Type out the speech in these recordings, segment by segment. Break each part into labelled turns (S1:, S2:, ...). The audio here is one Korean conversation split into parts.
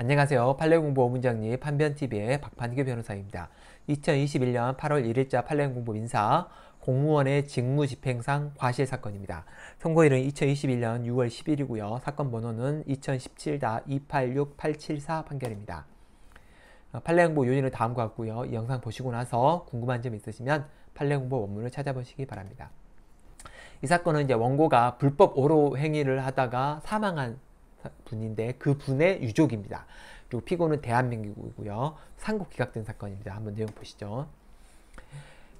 S1: 안녕하세요. 판례공부 오문장님 판변TV의 박판규 변호사입니다. 2021년 8월 1일자 판례공부 민사 공무원의 직무집행상 과실 사건입니다. 선고일은 2021년 6월 10일이고요. 사건 번호는 2017-286874 판결입니다. 판례공부 어, 요인은 다음과 같고요. 이 영상 보시고 나서 궁금한 점 있으시면 판례공부 원문을 찾아보시기 바랍니다. 이 사건은 이제 원고가 불법 오로 행위를 하다가 사망한 분인데 그 분의 유족입니다. 그리고 피고는 대한민국이고요. 상국 기각된 사건입니다. 한번 내용 보시죠.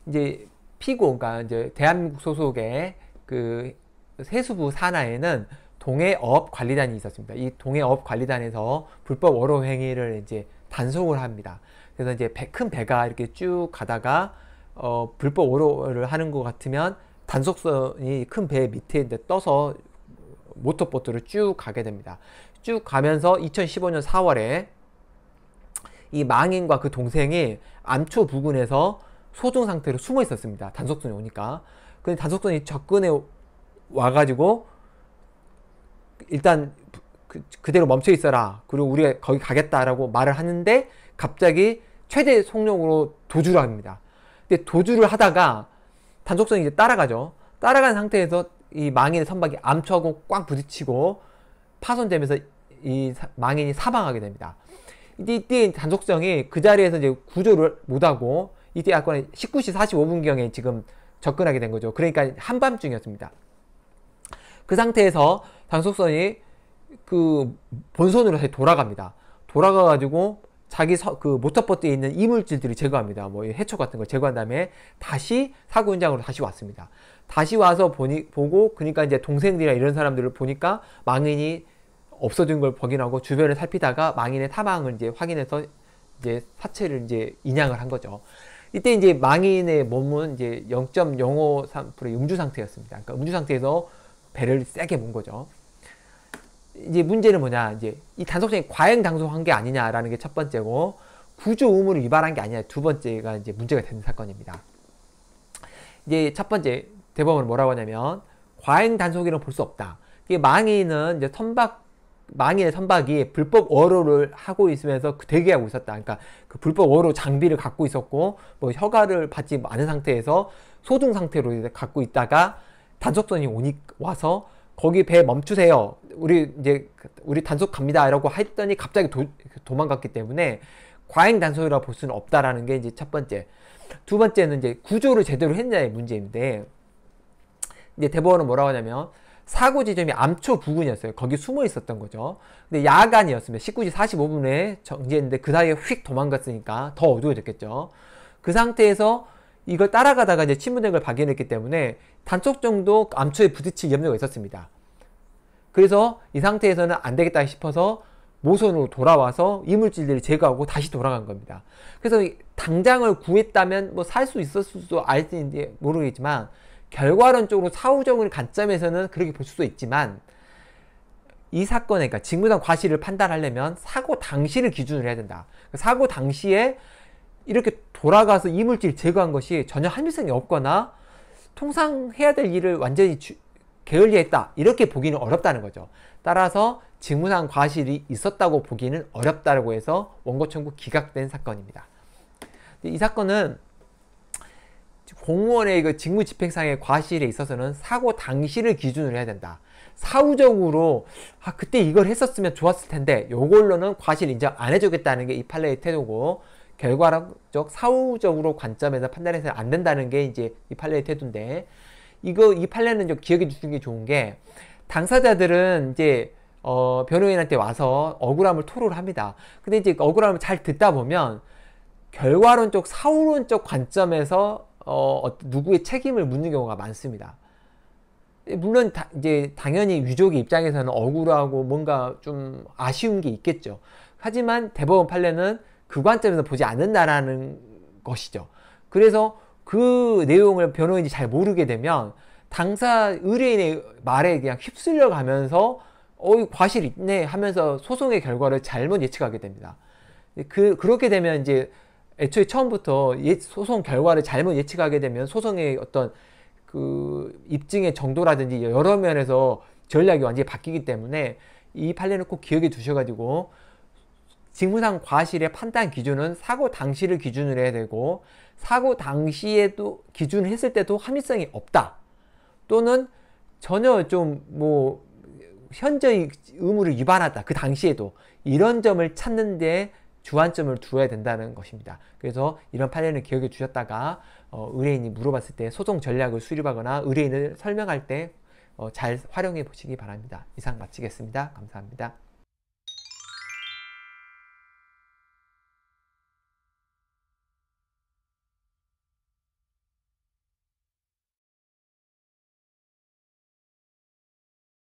S1: 이제 피고가 그러니까 이제 대한민국 소속의 그 세수부 산하에는 동해업 관리단이 있었습니다. 이 동해업 관리단에서 불법 어로 행위를 이제 단속을 합니다. 그래서 이제 큰 배가 이렇게 쭉 가다가 어, 불법 어로를 하는 것 같으면 단속선이 큰 배 밑에 이제 떠서 모터보트로 쭉 가게 됩니다. 쭉 가면서 2015년 4월에 이 망인과 그 동생이 암초 부근에서 소중 상태로 숨어 있었습니다. 단속선이 오니까. 근데 단속선이 접근해 와가지고 일단 그, 그대로 멈춰 있어라. 그리고 우리가 거기 가겠다라고 말을 하는데 갑자기 최대 속력으로 도주를 합니다. 근데 도주를 하다가 단속선이 이제 따라가죠. 따라간 상태에서 이 망인의 선박이 암초하고 꽉 부딪히고 파손되면서 이 망인이 사망하게 됩니다. 이때 단속성이 그 자리에서 이제 구조를 못하고 이때 약간 19시 45분경에 지금 접근하게 된 거죠. 그러니까 한밤중이었습니다. 그 상태에서 단속선이 그 본선으로 다시 돌아갑니다. 돌아가가지고 자기 서, 그 모터버트에 있는 이물질들이 제거합니다. 뭐 해초 같은 걸 제거한 다음에 다시 사고 현장으로 다시 왔습니다. 다시 와서 보니, 보고 그러니까 이제 동생들이나 이런 사람들을 보니까 망인이 없어진 걸 확인하고 주변을 살피다가 망인의 사망을 이제 확인해서 이제 사체를 이제 인양을 한 거죠. 이때 이제 망인의 몸은 이제 0.053%의 음주 상태였습니다. 그러니까 음주 상태에서 배를 세게 문 거죠. 이제 문제는 뭐냐 이제 이 단속장이 과잉 단속한 게 아니냐라는 게 첫 번째고 구조 의무를 위반한 게 아니냐 두 번째가 이제 문제가 되는 사건입니다. 이제 첫 번째 대법원은 뭐라고 하냐면 과잉 단속이라고 볼 수 없다. 이게 망인은 이제 선박 망인의 선박이 불법 어로를 하고 있으면서 대기하고 그 있었다. 그러니까 그 불법 어로 장비를 갖고 있었고 뭐 허가를 받지 않은 상태에서 소중 상태로 갖고 있다가 단속선이 오니 와서 거기 배 멈추세요. 우리 이제 우리 단속 갑니다라고 했더니 갑자기 도, 도망갔기 때문에 과잉 단속이라 볼 수는 없다라는 게 이제 첫 번째. 두 번째는 이제 구조를 제대로 했냐의 문제인데 근데 대법원은 뭐라고 하냐면 사고 지점이 암초 부근이었어요. 거기 숨어 있었던 거죠. 근데 야간이었습니다. 19시 45분에 정지했는데 그 사이에 휙 도망갔으니까 더 어두워졌겠죠. 그 상태에서 이걸 따라가다가 이제 침문된 걸 발견했기 때문에 단속 정도 암초에 부딪힐 염려가 있었습니다. 그래서 이 상태에서는 안 되겠다 싶어서 모선으로 돌아와서 이물질들을 제거하고 다시 돌아간 겁니다. 그래서 당장을 구했다면 뭐 살 수 있었을 수도 알지 모르겠지만 결과론적으로 사후적인 관점에서는 그렇게 볼 수도 있지만 이 사건에 그러니까 직무상 과실을 판단하려면 사고 당시를 기준으로 해야 된다. 그러니까 사고 당시에 이렇게 돌아가서 이물질 제거한 것이 전혀 합리성이 없거나 통상 해야 될 일을 완전히 주, 게을리했다 이렇게 보기는 어렵다는 거죠. 따라서 직무상 과실이 있었다고 보기는 어렵다고 해서 원고 청구 기각된 사건입니다. 이 사건은 공무원의 그 직무 집행상의 과실에 있어서는 사고 당시를 기준으로 해야 된다. 사후적으로 아 그때 이걸 했었으면 좋았을 텐데 요걸로는 과실 인정 안 해주겠다는 게 이 판례의 태도고 결과적 사후적으로 관점에서 판단해서 안 된다는 게 이제 이 판례의 태도인데 이거 이 판례는 좀 기억해 주시는 게 좋은 게 당사자들은 이제 어, 변호인한테 와서 억울함을 토로를 합니다. 근데 이제 억울함을 잘 듣다 보면 결과론적 사후론적 관점에서 어, 어, 누구의 책임을 묻는 경우가 많습니다. 예, 물론 다, 이제 당연히 유족의 입장에서는 억울하고 뭔가 좀 아쉬운 게 있겠죠. 하지만 대법원 판례는 그 관점에서 보지 않는다라는 것이죠. 그래서 그 내용을 변호인이 잘 모르게 되면 당사 의뢰인의 말에 그냥 휩쓸려 가면서 어이 과실 있네 하면서 소송의 결과를 잘못 예측하게 됩니다. 그 그렇게 되면 이제 애초에 처음부터 예, 소송 결과를 잘못 예측하게 되면 소송의 어떤 그 입증의 정도라든지 여러 면에서 전략이 완전히 바뀌기 때문에 이 판례는 꼭 기억해 두셔가지고 직무상 과실의 판단 기준은 사고 당시를 기준으로 해야 되고 사고 당시에도 기준을 했을 때도 합리성이 없다 또는 전혀 좀 뭐 현저히 의무를 위반하다 그 당시에도 이런 점을 찾는데 주안점을 두어야 된다는 것입니다. 그래서 이런 판례를 기억해 주셨다가 어, 의뢰인이 물어봤을 때 소송 전략을 수립하거나 의뢰인을 설명할 때잘 어, 활용해 보시기 바랍니다. 이상 마치겠습니다. 감사합니다.